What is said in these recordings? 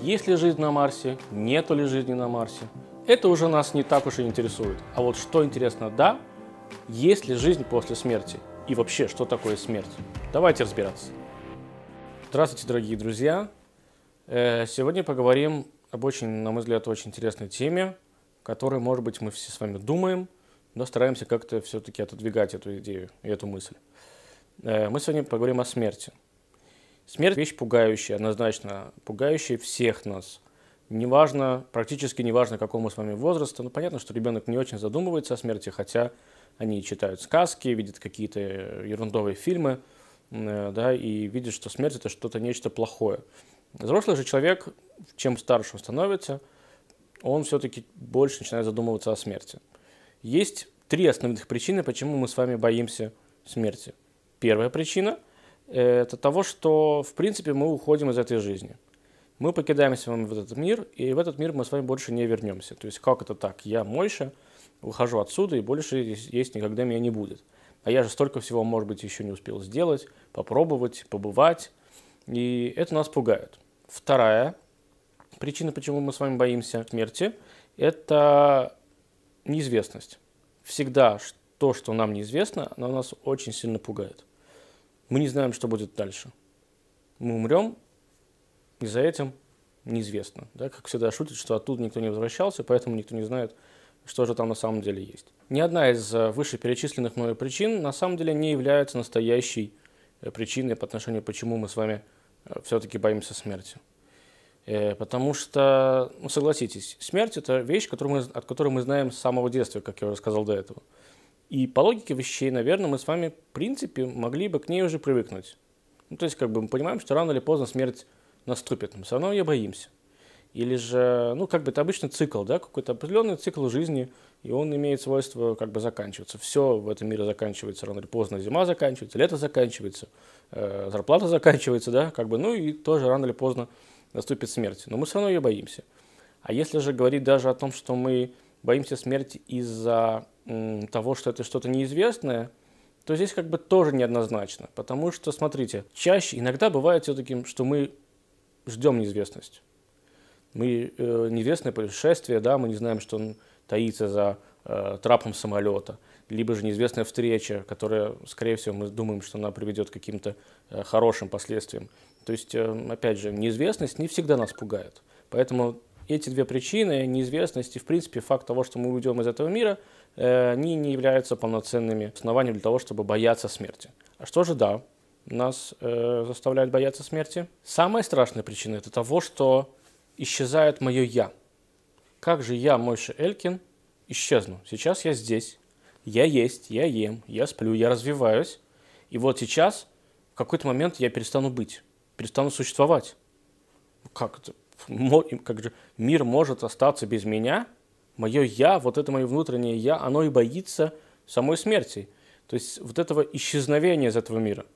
Есть ли жизнь на Марсе, нету ли жизни на Марсе, это уже нас не так уж и интересует. А вот что интересно, да, есть ли жизнь после смерти и вообще, что такое смерть. Давайте разбираться. Здравствуйте, дорогие друзья. Э, сегодня поговорим об очень, на мой взгляд, очень интересной теме, которой, может быть, мы все с вами думаем, но стараемся как-то все-таки отодвигать эту идею и эту мысль. Э, мы сегодня поговорим о смерти – Смерть – вещь пугающая, однозначно пугающая всех нас. Неважно, практически неважно, какого мы с вами возраста, но ну, понятно, что ребенок не очень задумывается о смерти, хотя они читают сказки, видят какие-то э, ерундовые фильмы, э, да, и видят, что смерть – это что-то, нечто плохое. Взрослый же человек, чем старше он становится, он все-таки больше начинает задумываться о смерти. Есть три основных причины, почему мы с вами боимся смерти. Первая причина это того, что, в принципе, мы уходим из этой жизни. Мы покидаемся с вами в этот мир, и в этот мир мы с вами больше не вернемся. То есть, как это так? Я Мойша, выхожу отсюда, и больше есть никогда меня не будет. А я же столько всего, может быть, еще не успел сделать, попробовать, побывать. И это нас пугает. Вторая причина, почему мы с вами боимся смерти, это неизвестность. Всегда то, что нам неизвестно, оно нас очень сильно пугает. Мы не знаем, что будет дальше. Мы умрем, и за этим неизвестно. Да? Как всегда шутят, что оттуда никто не возвращался, поэтому никто не знает, что же там на самом деле есть. Ни одна из э, вышеперечисленных мною причин на самом деле не является настоящей э, причиной по отношению, почему мы с вами э, все-таки боимся смерти. Потому что, ну согласитесь, смерть – это вещь, которую мы, от которой мы знаем с самого детства, как я уже сказал до этого. И по логике вещей, наверное, мы с вами, в принципе, могли бы к ней уже привыкнуть. Ну, то есть, как бы мы понимаем, что рано или поздно смерть наступит, мы все равно ее боимся. Или же, ну, как бы это обычно цикл, да, какой-то определенный цикл жизни, и он имеет свойство как бы заканчиваться. Все в этом мире заканчивается рано или поздно. Зима заканчивается, лето заканчивается, э, зарплата заканчивается, да, как бы, ну и тоже рано или поздно наступит смерть. Но мы все равно ее боимся. А если же говорить даже о том, что мы боимся смерти из-за того, что это что-то неизвестное, то здесь как бы тоже неоднозначно. Потому что, смотрите, чаще иногда бывает все-таки, что мы ждем неизвестность. Мы э, неизвестное происшествие, да, мы не знаем, что он таится за э, трапом самолета, либо же неизвестная встреча, которая, скорее всего, мы думаем, что она приведет к каким-то э, хорошим последствиям. То есть, э, опять же, неизвестность не всегда нас пугает. Поэтому эти две причины, неизвестность и, в принципе, факт того, что мы уйдем из этого мира, Э, они не являются полноценными основанием для того, чтобы бояться смерти. А что же да, нас э, заставляют бояться смерти? Самая страшная причина это того, что исчезает мое «я». Как же я, Мойша Элькин, исчезну? Сейчас я здесь, я есть, я ем, я сплю, я развиваюсь. И вот сейчас в какой-то момент я перестану быть, перестану существовать. Как это? Как же мир может остаться без меня – мое я, вот это мое внутреннее я, оно и боится самой смерти. То есть вот этого исчезновения из этого мира.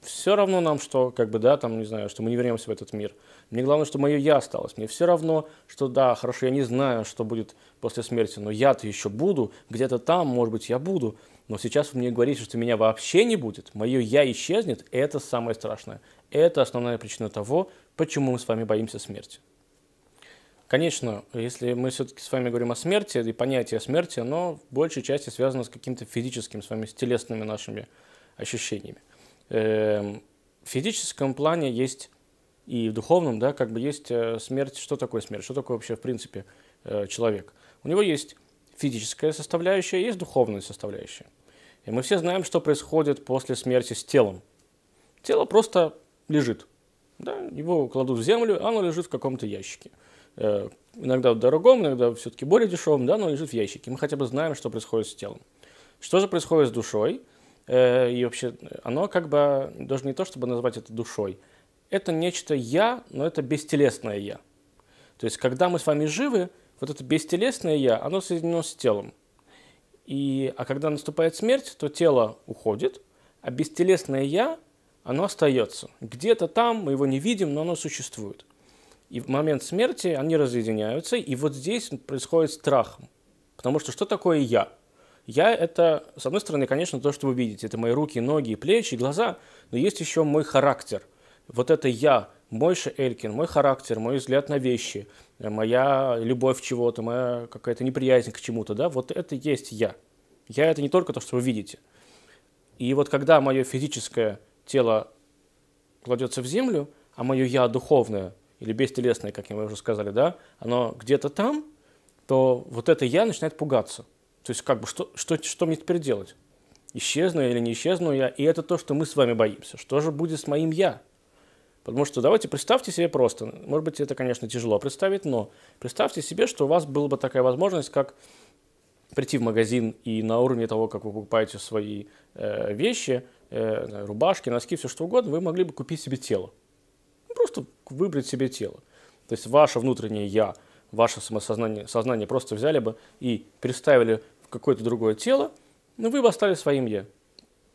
Все равно нам, что, как бы, да, там, не знаю, что мы не вернемся в этот мир. Мне главное, что мое я осталось. Мне все равно, что да, хорошо, я не знаю, что будет после смерти, но я-то еще буду, где-то там, может быть, я буду. Но сейчас вы мне говорите, что меня вообще не будет, мое я исчезнет, это самое страшное. Это основная причина того, почему мы с вами боимся смерти. Конечно, если мы все-таки с вами говорим о смерти и понятие смерти, оно в большей части связано с каким-то физическим, с вами, с телесными нашими ощущениями. Эм, в физическом плане есть и в духовном, да, как бы есть э, смерть. Что такое смерть? Что такое вообще, в принципе, э, человек? У него есть физическая составляющая, есть духовная составляющая. И мы все знаем, что происходит после смерти с телом. Тело просто лежит. Да? Его кладут в землю, оно лежит в каком-то ящике. Э, иногда в дорогом, иногда все-таки более дешевом, да, но лежит в ящике. Мы хотя бы знаем, что происходит с телом. Что же происходит с душой? Э, и вообще, оно как бы, даже не то, чтобы назвать это душой, это нечто «я», но это бестелесное «я». То есть, когда мы с вами живы, вот это бестелесное «я», оно соединено с телом. И, а когда наступает смерть, то тело уходит, а бестелесное «я», оно остается. Где-то там, мы его не видим, но оно существует. И в момент смерти они разъединяются, и вот здесь происходит страх. Потому что что такое я? Я это, с одной стороны, конечно, то, что вы видите. Это мои руки, ноги, плечи, глаза. Но есть еще мой характер. Вот это я, мой Элькин, мой характер, мой взгляд на вещи, э, моя любовь к чего-то, моя какая-то неприязнь к чему-то, да, вот это есть я. Я это не только то, что вы видите. И вот когда мое физическое тело кладется в землю, а мое я духовное – или бестелесное, как мы уже сказали, да, оно где-то там, то вот это я начинает пугаться. То есть как бы что, что, что мне теперь делать? Исчезну я или не исчезну я? И это то, что мы с вами боимся. Что же будет с моим я? Потому что давайте представьте себе просто, может быть, это, конечно, тяжело представить, но представьте себе, что у вас была бы такая возможность, как прийти в магазин и на уровне того, как вы покупаете свои э, вещи, э, рубашки, носки, все что угодно, вы могли бы купить себе тело просто выбрать себе тело. То есть ваше внутреннее «я», ваше самосознание сознание просто взяли бы и переставили в какое-то другое тело, но вы бы остались своим «я».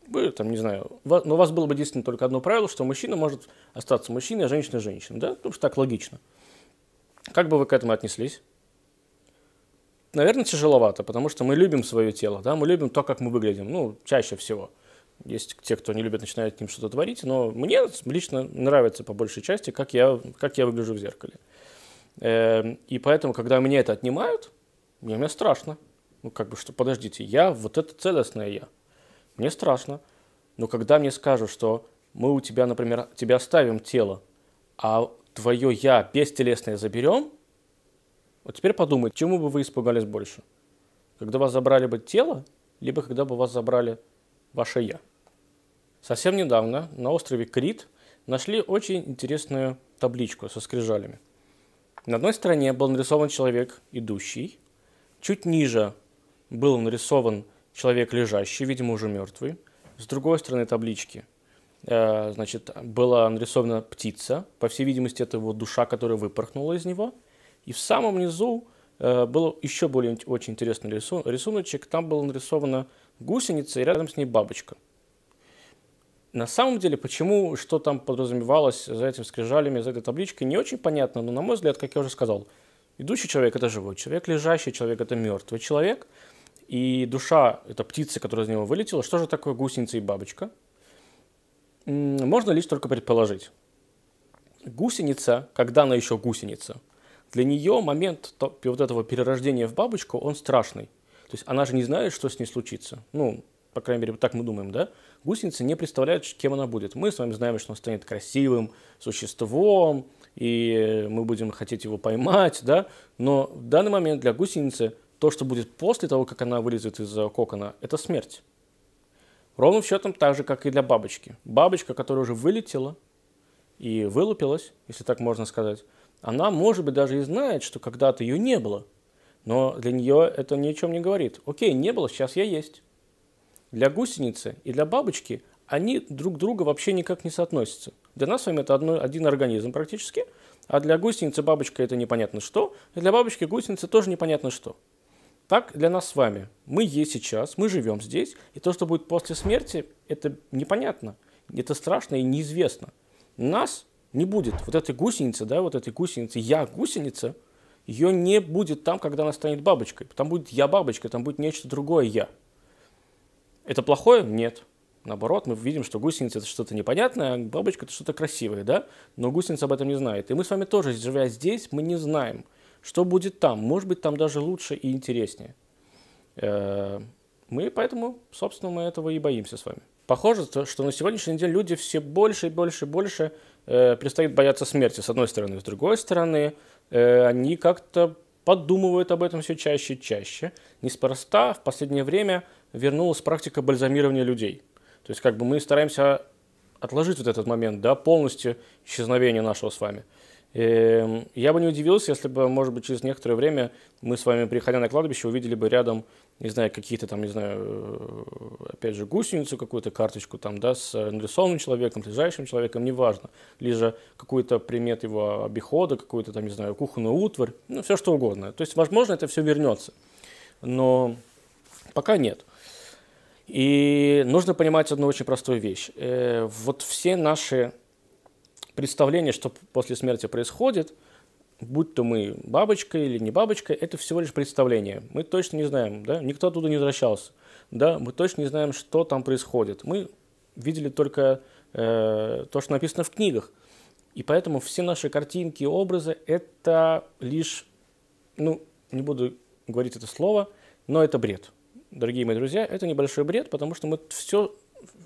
Вы, там, не знаю, но у вас было бы действительно только одно правило, что мужчина может остаться мужчиной, а женщина – женщиной, да? Потому что так логично. Как бы вы к этому отнеслись? Наверное, тяжеловато, потому что мы любим свое тело, да, мы любим то, как мы выглядим, ну, чаще всего – есть те, кто не любит, начинает к ним что-то творить, но мне лично нравится по большей части, как я, как я выгляжу в зеркале. Эм, и поэтому, когда мне это отнимают, мне, мне страшно. Ну, как бы, что, подождите, я, вот это целостное я. Мне страшно. Но когда мне скажут, что мы у тебя, например, тебя оставим тело, а твое я бестелесное заберем, вот теперь подумайте, чему бы вы испугались больше? Когда вас забрали бы тело, либо когда бы вас забрали ваше я? Совсем недавно на острове Крит нашли очень интересную табличку со скрижалями. На одной стороне был нарисован человек, идущий. Чуть ниже был нарисован человек, лежащий, видимо, уже мертвый. С другой стороны таблички э, значит, была нарисована птица. По всей видимости, это его душа, которая выпорхнула из него. И в самом низу э, был еще более очень интересный рисуночек. Там была нарисована гусеница и рядом с ней бабочка – на самом деле, почему, что там подразумевалось за этим скрижалями, за этой табличкой, не очень понятно, но, на мой взгляд, как я уже сказал, идущий человек – это живой человек, лежащий человек – это мертвый человек, и душа – это птица, которая из него вылетела. Что же такое гусеница и бабочка? Можно лишь только предположить. Гусеница, когда она еще гусеница, для нее момент вот этого перерождения в бабочку, он страшный. То есть она же не знает, что с ней случится. Ну, по крайней мере, так мы думаем, да? гусеницы не представляют, кем она будет. Мы с вами знаем, что он станет красивым существом, и мы будем хотеть его поймать, да? но в данный момент для гусеницы то, что будет после того, как она вылезет из кокона, это смерть. Ровным счетом так же, как и для бабочки. Бабочка, которая уже вылетела и вылупилась, если так можно сказать, она, может быть, даже и знает, что когда-то ее не было, но для нее это ни о чем не говорит. Окей, не было, сейчас я есть. Для гусеницы и для бабочки они друг друга вообще никак не соотносятся. Для нас с вами это одно, один организм практически, а для гусеницы бабочка это непонятно что, и для бабочки гусеницы тоже непонятно что. Так для нас с вами. Мы есть сейчас, мы живем здесь, и то, что будет после смерти, это непонятно, это страшно и неизвестно. Нас не будет. Вот этой гусеницы, да, вот этой гусеницы, я гусеница, ее не будет там, когда она станет бабочкой. Там будет я бабочка, там будет нечто другое я. Это плохое? Нет. Наоборот, мы видим, что гусеница это что-то непонятное, а бабочка это что-то красивое, да? Но гусеница об этом не знает. И мы с вами тоже, живя здесь, мы не знаем, что будет там. Может быть, там даже лучше и интереснее. Э, мы поэтому, собственно, мы этого и боимся с вами. Похоже, что на сегодняшний день люди все больше и больше и больше э, перестают бояться смерти, с одной стороны. С другой стороны, э, они как-то подумывают об этом все чаще и чаще. Неспроста в последнее время вернулась практика бальзамирования людей. То есть как бы мы стараемся отложить вот этот момент, да, полностью исчезновения нашего с вами. И эм, я бы не удивился, если бы, может быть, через некоторое время мы с вами, приходя на кладбище, увидели бы рядом, не знаю, какие-то там, не знаю, э, опять же, гусеницу какую-то, карточку там, да, с нарисованным человеком, ближайшим человеком, неважно. Или же какой-то примет его обихода, какую-то там, не знаю, кухонную утварь, ну, все что угодно. То есть, возможно, это все вернется. Но пока нет. И нужно понимать одну очень простую вещь. Э, вот все наши представления, что после смерти происходит, будь то мы бабочка или не бабочка, это всего лишь представление. Мы точно не знаем, да, никто оттуда не возвращался, да, мы точно не знаем, что там происходит. Мы видели только э, то, что написано в книгах. И поэтому все наши картинки и образы – это лишь, ну, не буду говорить это слово, но это бред – дорогие мои друзья, это небольшой бред, потому что мы все,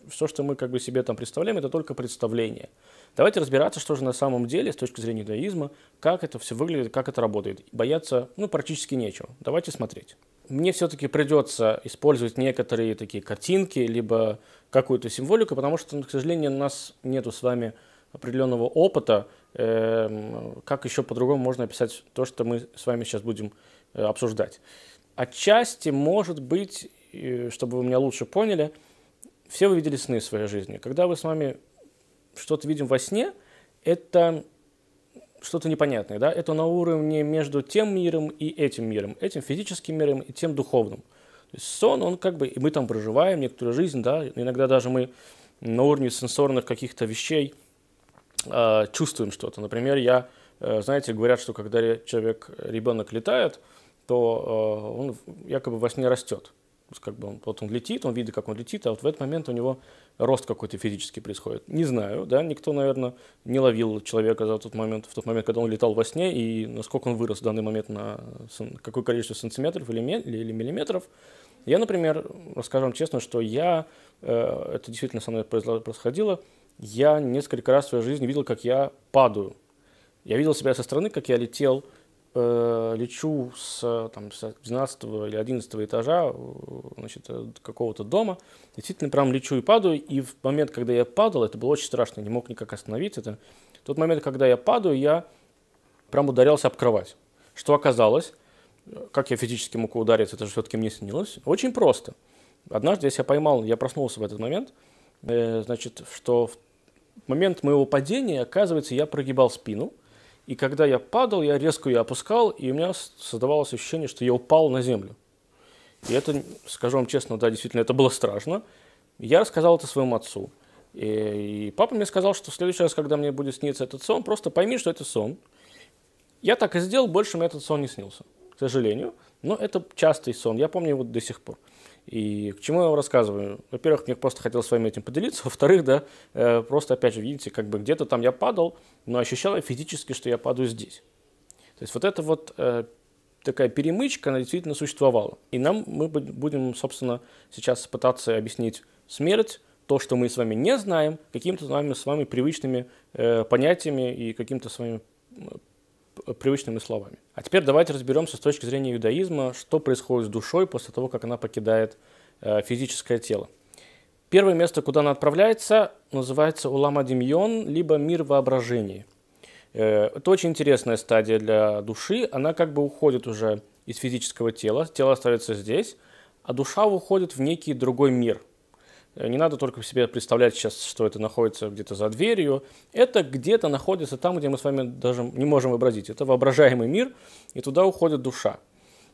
все, что мы как бы себе там представляем, это только представление. Давайте разбираться, что же на самом деле с точки зрения иудаизма, как это все выглядит, как это работает. Бояться, ну, практически нечего. Давайте смотреть. Мне все-таки придется использовать некоторые такие картинки, либо какую-то символику, потому что, ну, к сожалению, у нас нету с вами определенного опыта, эм, как еще по-другому можно описать то, что мы с вами сейчас будем э, обсуждать. Отчасти, может быть, чтобы вы меня лучше поняли, все вы видели сны в своей жизни. Когда вы с вами что-то видим во сне, это что-то непонятное, да? Это на уровне между тем миром и этим миром, этим физическим миром и тем духовным. То есть сон, он как бы, и мы там проживаем некоторую жизнь, да, иногда даже мы на уровне сенсорных каких-то вещей э, чувствуем что-то. Например, я, э, знаете, говорят, что когда человек, ребенок летает, э, то э, он якобы во сне растет. как бы он, вот он летит, он видит, как он летит, а вот в этот момент у него рост какой-то физически происходит. Не знаю, да, никто, наверное, не ловил человека за тот момент, в тот момент, когда он летал во сне, и насколько он вырос в данный момент на какое количество сантиметров или, или миллиметров. Я, например, расскажу вам честно, что я, э, это действительно со мной происходило, я несколько раз в своей жизни видел, как я падаю. Я видел себя со стороны, как я летел, э, лечу с, там, с 12 или 11 этажа э, значит, э, какого-то дома, действительно прям лечу и падаю, и в момент, когда я падал, это было очень страшно, не мог никак остановиться, это тот момент, когда я падаю, я прям ударялся об кровать. Что оказалось, как я физически мог удариться, это же все-таки мне снилось, очень просто. Однажды я себя поймал, я проснулся в этот момент, э, значит, что в момент моего падения, оказывается, я прогибал спину – и когда я падал, я резко ее опускал, и у меня создавалось ощущение, что я упал на землю. И это, скажу вам честно, да, действительно, это было страшно. Я рассказал это своему отцу. И, и папа мне сказал, что в следующий раз, когда мне будет сниться этот сон, просто пойми, что это сон. Я так и сделал, больше мне этот сон не снился, к сожалению. Но это частый сон, я помню его до сих пор. И к чему я вам рассказываю? Во-первых, мне просто хотелось с вами этим поделиться. Во-вторых, да, э, просто, опять же, видите, как бы где-то там я падал, но ощущал я физически, что я падаю здесь. То есть вот эта вот э, такая перемычка, она действительно существовала. И нам мы будем, собственно, сейчас пытаться объяснить смерть, то, что мы с вами не знаем, какими-то с вами, с вами привычными э, понятиями и каким-то с вами привычными словами. А теперь давайте разберемся с точки зрения иудаизма, что происходит с душой после того, как она покидает э, физическое тело. Первое место, куда она отправляется, называется Улама Демьон, либо мир воображений. Э, это очень интересная стадия для души. Она как бы уходит уже из физического тела, тело остается здесь, а душа уходит в некий другой мир – Э, не надо только себе представлять сейчас, что это находится где-то за дверью. Это где-то находится там, где мы с вами даже не можем вообразить. Это воображаемый мир, и туда уходит душа.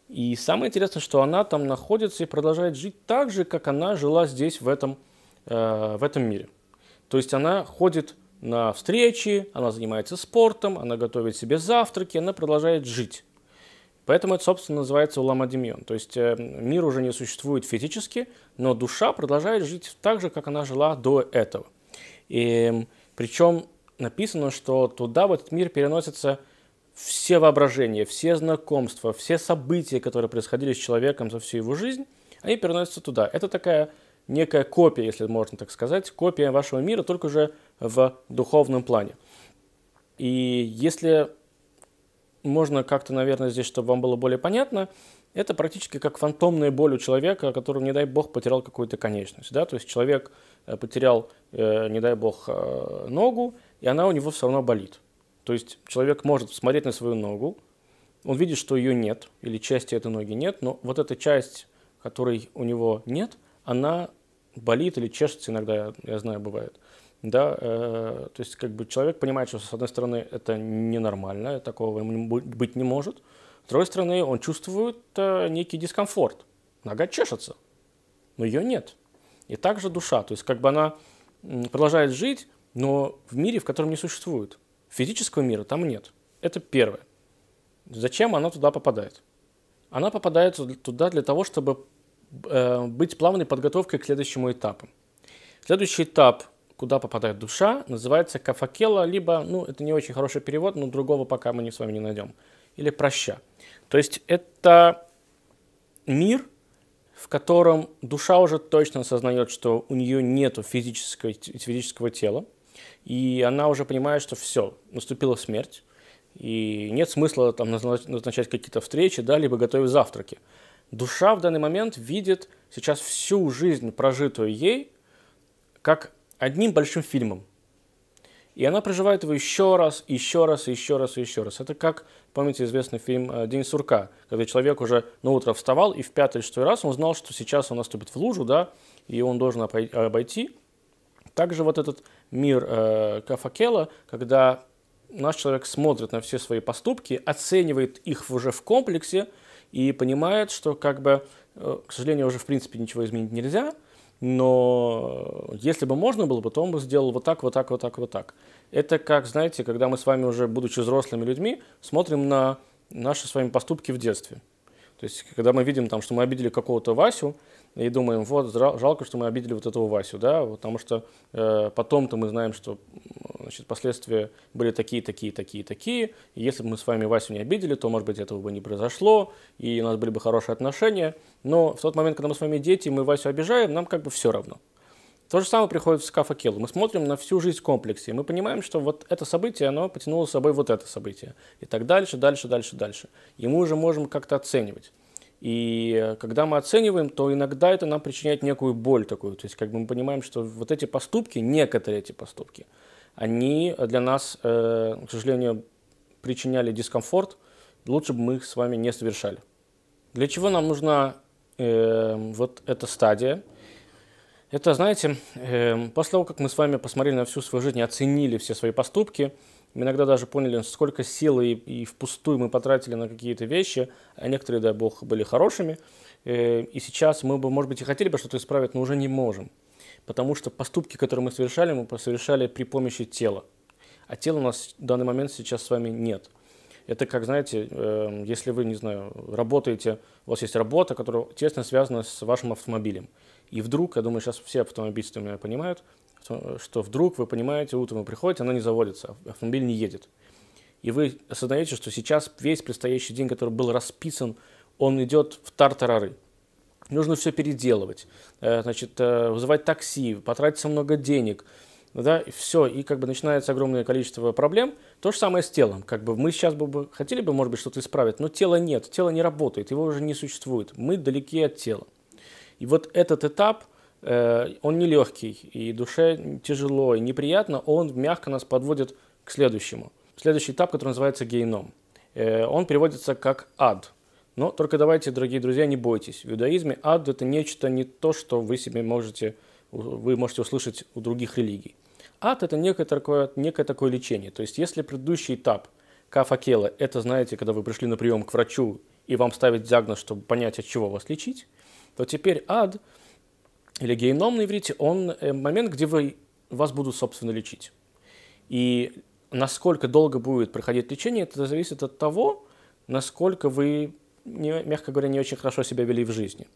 И самое интересное, что она там находится и продолжает жить так же, как она жила здесь, в этом, э, в этом мире. То есть она ходит на встречи, она занимается спортом, она готовит себе завтраки, она продолжает жить. Поэтому это, собственно, называется улама То есть э, мир уже не существует физически, но душа продолжает жить так же, как она жила до этого. И причем написано, что туда, в этот мир, переносятся все воображения, все знакомства, все события, которые происходили с человеком за всю его жизнь, они переносятся туда. Это такая некая копия, если можно так сказать, копия вашего мира, только уже в духовном плане. И если можно как-то, наверное, здесь, чтобы вам было более понятно, это практически как фантомная боль у человека, который, не дай бог, потерял какую-то конечность. Да? То есть человек э, потерял, э, не дай бог, э, ногу, и она у него все равно болит. То есть человек может смотреть на свою ногу, он видит, что ее нет, или части этой ноги нет, но вот эта часть, которой у него нет, она болит или чешется иногда, я знаю, бывает да, э, то есть как бы человек понимает, что с одной стороны это ненормально, такого ему быть не может, с другой стороны он чувствует э, некий дискомфорт, нога чешется, но ее нет. И также душа, то есть как бы она продолжает жить, но в мире, в котором не существует. Физического мира там нет. Это первое. Зачем она туда попадает? Она попадает туда для того, чтобы э, быть плавной подготовкой к следующему этапу. Следующий этап куда попадает душа, называется кафакела, либо, ну, это не очень хороший перевод, но другого пока мы не с вами не найдем, или проща. То есть это мир, в котором душа уже точно осознает, что у нее нет физического, физического тела, и она уже понимает, что все, наступила смерть, и нет смысла там назначать какие-то встречи, да, либо готовить завтраки. Душа в данный момент видит сейчас всю жизнь, прожитую ей, как одним большим фильмом. И она проживает его еще раз, еще раз, еще раз, еще раз. Это как, помните, известный фильм э, «День сурка», когда человек уже на утро вставал, и в пятый или шестой раз он знал, что сейчас он наступит в лужу, да, и он должен обойти. Также вот этот мир э, Кафакела, когда наш человек смотрит на все свои поступки, оценивает их уже в комплексе и понимает, что как бы, э, к сожалению, уже в принципе ничего изменить нельзя – но если бы можно было бы, то он бы сделал вот так, вот так, вот так, вот так. Это как, знаете, когда мы с вами уже, будучи взрослыми людьми, смотрим на наши с вами поступки в детстве. То есть, когда мы видим, там, что мы обидели какого-то Васю, и думаем, вот, жалко, что мы обидели вот этого Васю, да, потому что э, потом-то мы знаем, что значит, последствия были такие, такие, такие, такие. И если бы мы с вами Васю не обидели, то, может быть, этого бы не произошло, и у нас были бы хорошие отношения. Но в тот момент, когда мы с вами дети, и мы Васю обижаем, нам как бы все равно. То же самое приходит в Скафа Келлу. Мы смотрим на всю жизнь в комплексе, и мы понимаем, что вот это событие, оно потянуло с собой вот это событие. И так дальше, дальше, дальше, дальше. И мы уже можем как-то оценивать. И э, когда мы оцениваем, то иногда это нам причиняет некую боль такую. То есть как бы мы понимаем, что вот эти поступки, некоторые эти поступки – они э, для нас, э, к сожалению, причиняли дискомфорт, лучше бы мы их с вами не совершали. Для чего нам нужна э, вот эта стадия? Это, знаете, э, после того, как мы с вами посмотрели на всю свою жизнь, и оценили все свои поступки, иногда даже поняли, сколько силы и, и впустую мы потратили на какие-то вещи, а некоторые, дай бог, были хорошими, э, и сейчас мы бы, может быть, и хотели бы что-то исправить, но уже не можем потому что поступки, которые мы совершали, мы совершали при помощи тела. А тела у нас в данный момент сейчас с вами нет. Это как, знаете, эм, если вы, не знаю, работаете, у вас есть работа, которая тесно связана с вашим автомобилем. И вдруг, я думаю, сейчас все автомобилисты меня понимают, что вдруг вы понимаете, утром вы приходите, она не заводится, автомобиль не едет. И вы осознаете, что сейчас весь предстоящий день, который был расписан, он идет в тартарары нужно все переделывать, э, значит, э, вызывать такси, потратиться много денег, да, и все, и как бы начинается огромное количество проблем. То же самое с телом. Как бы мы сейчас бы хотели бы, может быть, что-то исправить, но тела нет, тело не работает, его уже не существует. Мы далеки от тела. И вот этот этап, э, он нелегкий, и душе тяжело, и неприятно, он мягко нас подводит к следующему. Следующий этап, который называется геном. Он переводится как ад – но только давайте, дорогие друзья, не бойтесь. В иудаизме ад – это нечто не то, что вы себе можете, вы можете услышать у других религий. Ад – это некое такое, некое такое лечение. То есть, если предыдущий этап кафакела – это, знаете, когда вы пришли на прием к врачу, и вам ставят диагноз, чтобы понять, от чего вас лечить, то теперь ад или геном на иврите, он э, момент, где вы, вас будут, собственно, лечить. И насколько долго будет проходить лечение, это зависит от того, насколько вы не, мягко говоря, не очень хорошо себя вели в жизни.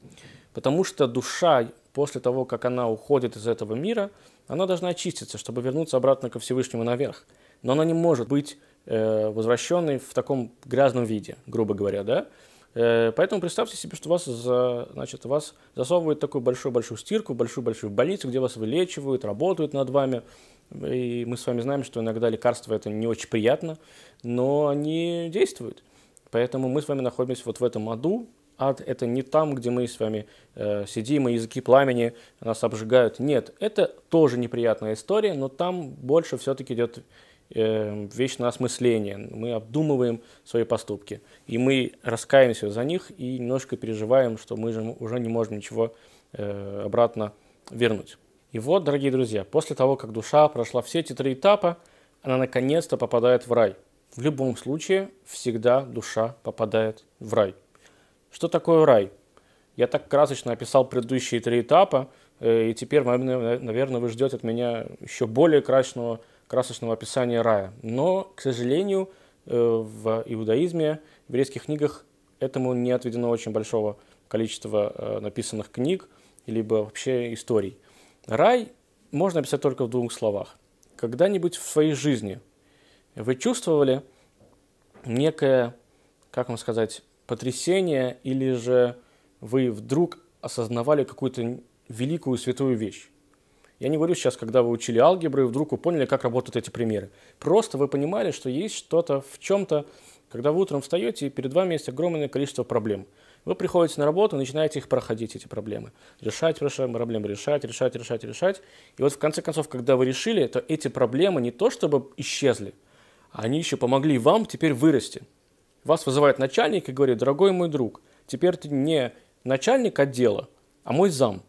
Потому что душа, после того, как она уходит из этого мира, она должна очиститься, чтобы вернуться обратно ко Всевышнему наверх. Но она не может быть э, возвращенной в таком грязном виде, грубо говоря, да? Э, поэтому представьте себе, что вас, за, значит, вас засовывают такую большую-большую стирку, большую-большую больницу, где вас вылечивают, работают над вами. И мы с вами знаем, что иногда лекарства это не очень приятно, но они действуют. Поэтому мы с вами находимся вот в этом аду. Ад – это не там, где мы с вами э, сидим, и языки пламени нас обжигают. Нет, это тоже неприятная история, но там больше все-таки идет э, вещь на осмысление. Мы обдумываем свои поступки, и мы раскаемся за них и немножко переживаем, что мы же уже не можем ничего э, обратно вернуть. И вот, дорогие друзья, после того, как душа прошла все эти три этапа, она наконец-то попадает в рай – в любом случае, всегда душа попадает в рай. Что такое рай? Я так красочно описал предыдущие три этапа, э, и теперь, наверное, вы ждете от меня еще более красочного, красочного описания рая. Но, к сожалению, э, в иудаизме, в еврейских книгах этому не отведено очень большого количества э, написанных книг, либо вообще историй. Рай можно описать только в двух словах. Когда-нибудь в своей жизни вы чувствовали некое, как вам сказать, потрясение, или же вы вдруг осознавали какую-то великую святую вещь. Я не говорю сейчас, когда вы учили алгебру и вдруг вы поняли, как работают эти примеры. Просто вы понимали, что есть что-то в чем-то, когда вы утром встаете, и перед вами есть огромное количество проблем. Вы приходите на работу, начинаете их проходить, эти проблемы. Решать, решать проблемы, решать, решать, решать, решать. И вот в конце концов, когда вы решили, то эти проблемы не то чтобы исчезли – они еще помогли вам теперь вырасти. Вас вызывает начальник и говорит, дорогой мой друг, теперь ты не начальник отдела, а мой зам.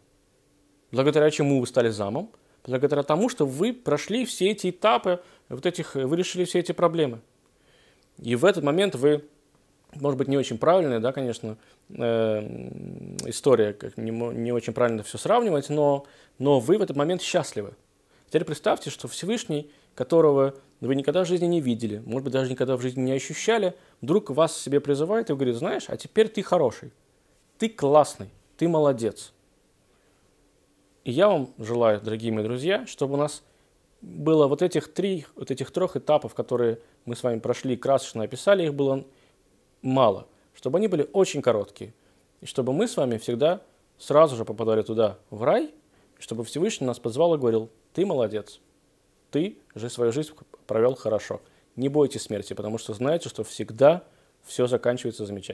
Благодаря чему вы стали замом? Благодаря тому, что вы прошли все эти этапы, вот этих, э, вы решили все эти проблемы. И в этот момент вы, может быть, не очень правильная, да, конечно, э, история, как не, не очень правильно все сравнивать, но, но вы в этот момент счастливы. Теперь представьте, что Всевышний – которого вы никогда в жизни не видели, может быть, даже никогда в жизни не ощущали, вдруг вас к себе призывает и говорит, знаешь, а теперь ты хороший, ты классный, ты молодец. И я вам желаю, дорогие мои друзья, чтобы у нас было вот этих, три, вот этих трех этапов, которые мы с вами прошли, красочно описали, их было мало, чтобы они были очень короткие, и чтобы мы с вами всегда сразу же попадали туда, в рай, чтобы Всевышний нас позвал и говорил, ты молодец ты же свою жизнь провел хорошо. Не бойтесь смерти, потому что знаете, что всегда все заканчивается замечательно.